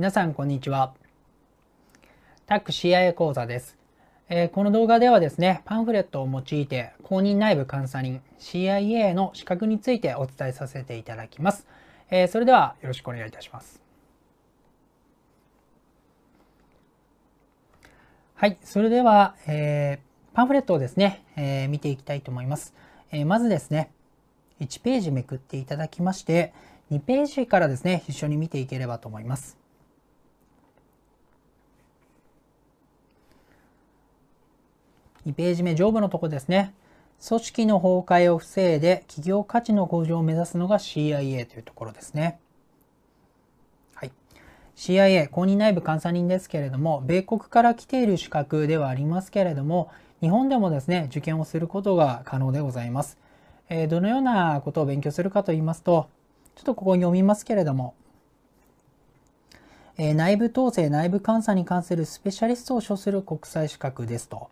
皆さんこんにちはタック CIA 講座です、えー、この動画ではですねパンフレットを用いて公認内部監査人 CIA の資格についてお伝えさせていただきます、えー、それではよろしくお願いいたしますはいそれでは、えー、パンフレットをですね、え見ていきたいと思います、えまずですね1ページめくっていただきまして2ページからですね一緒に見ていければと思います2ページ目上部のとこですね。組織の崩壊を防いで企業価値の向上を目指すのが CIA というところですね。はい。CIA、公認内部監査人ですけれども、米国から来ている資格ではありますけれども、日本でもですね、受験をすることが可能でございます。えー、どのようなことを勉強するかと言いますと、ちょっとここに読みますけれども、えー、内部統制、内部監査に関するスペシャリストを所する国際資格ですと。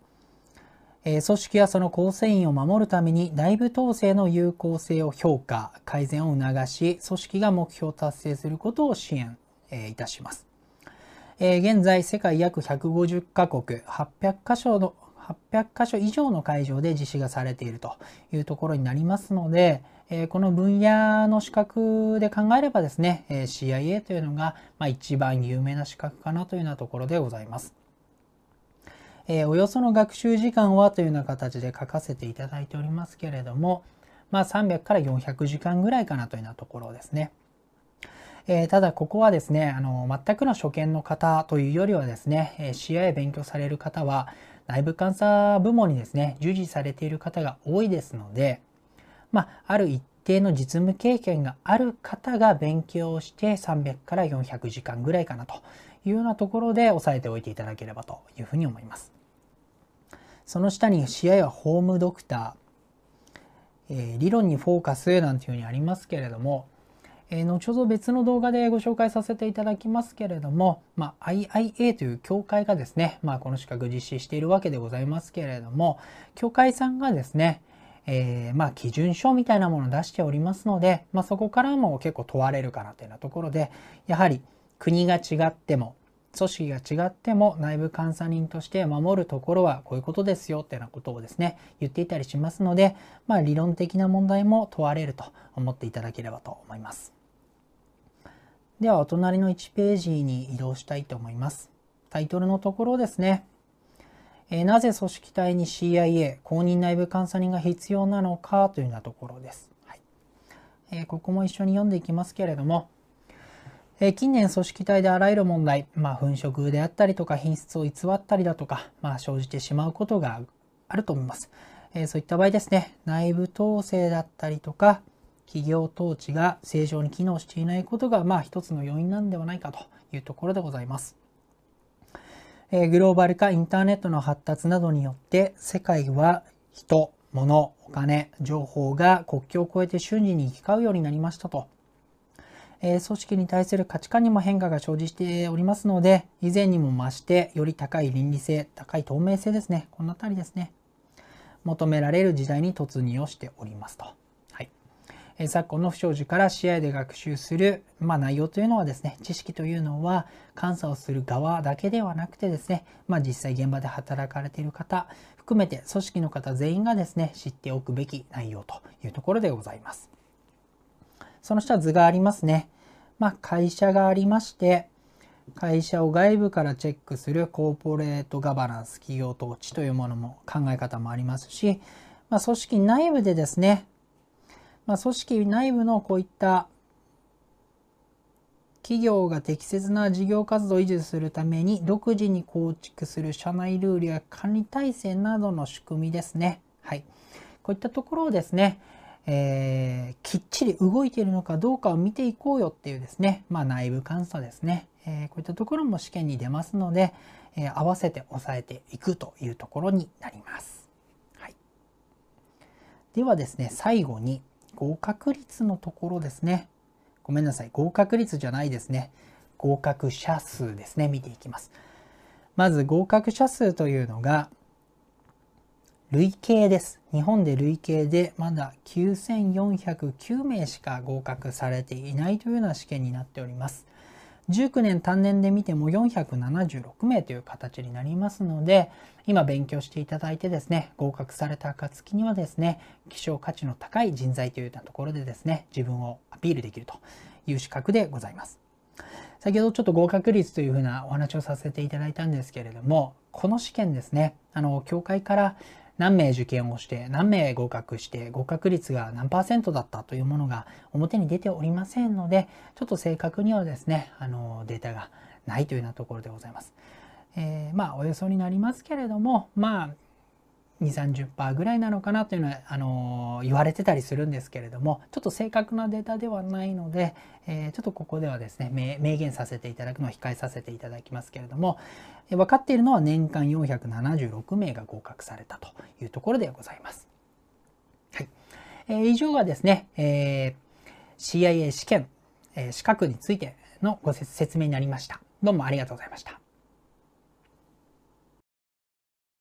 組織やその構成員を守るために内部統制の有効性を評価、改善を促し、組織が目標達成することを支援いたします。現在、世界約150カ国、800カ所の800箇所以上の会場で実施がされているというところになりますので、この分野の資格で考えればですね、CIA というのが一番有名な資格かなというようなところでございます。えー、およその学習時間はというような形で書かせていただいておりますけれども、まあ、300から400時間ぐらいかなというようなところですね。えー、ただここはですねあの全くの初見の方というよりはですね、えー、試合勉強される方は内部監査部門にですね従事されている方が多いですので、まあ、ある一定の実務経験がある方が勉強をして300から400時間ぐらいかなというようなところで押さえておいていただければというふうに思います。その下に試合はホームドクター、えー、理論にフォーカスなんていうふうにありますけれども、えー、後ほど別の動画でご紹介させていただきますけれども、まあ、IIA という協会がですね、まあ、この資格実施しているわけでございますけれども協会さんがですね、えー、まあ、基準書みたいなものを出しておりますので、まあ、そこからも結構問われるかなというようなところでやはり国が違っても組織が違っても内部監査人として守るところはこういうことですよってなことをですね言っていたりしますので、まあ、理論的な問題も問われると思っていただければと思いますではお隣の1ページに移動したいと思いますタイトルのところですねえなぜ組織体に CIA 公認内部監査人が必要なのかというようなところです、はいえー、ここも一緒に読んでいきますけれどもえ近年組織体であらゆる問題、まあ、粉飾であったりとか品質を偽ったりだとか、まあ、生じてしまうことがあると思います。えそういった場合ですね、内部統制だったりとか、企業統治が正常に機能していないことが、まあ、一つの要因なんではないかというところでございます。えグローバル化、インターネットの発達などによって、世界は人、物、お金、情報が国境を越えて瞬時に行き交うようになりましたとえ組織に対する価値観にも変化が生じておりますので、以前にも増して、より高い倫理性、高い透明性ですね、この辺りですね、求められる時代に突入をしておりますと。はい。え昨今の不祥事から試合で学習する、まあ、内容というのはですね、知識というのは、監査をする側だけではなくてですね、まあ、実際現場で働かれている方、含めて組織の方全員がですね、知っておくべき内容というところでございます。その下図がありますね。まあ、会社がありまして、会社を外部からチェックするコーポレートガバナンス企業統治というものも考え方もありますし、まあ、組織内部でですね、まあ、組織内部のこういった企業が適切な事業活動を維持するために独自に構築する社内ルールや管理体制などの仕組みですね。はい。こういったところをですね、えー、きっちり動いているのかどうかを見ていこうよっていうですね、まあ、内部監査ですね、えー、こういったところも試験に出ますので、えー、合わせて押さえていくというところになります。はい、ではですね最後に合格率のところですねごめんなさい合格率じゃないですね合格者数ですね見ていきます。まず合格者数というのが累計です。日本で累計でまだ9409名しか合格されていないというような試験になっております。19年単年で見ても476名という形になりますので、今勉強していただいてですね、合格された暁にはですね、希少価値の高い人材というようなところでですね、自分をアピールできるという資格でございます。先ほどちょっと合格率というふうなお話をさせていただいたんですけれども、この試験ですね、あの、協会から何名受験をして、何名合格して、合格率が何パーセントだったというものが表に出ておりませんので、ちょっと正確にはですね、あの、データがないというようなところでございます。えー、まあ、およそになりますけれども、まあ、230%ぐらいなのかなというのはあの言われてたりするんですけれどもちょっと正確なデータではないので、えー、ちょっとここではですね明言させていただくのを控えさせていただきますけれども、えー、分かっているのは年間476名が合格されたというところでございます。はいえー、以上がですね、え CIA 試験、え資格についてのご説明になりました。どうもありがとうございました。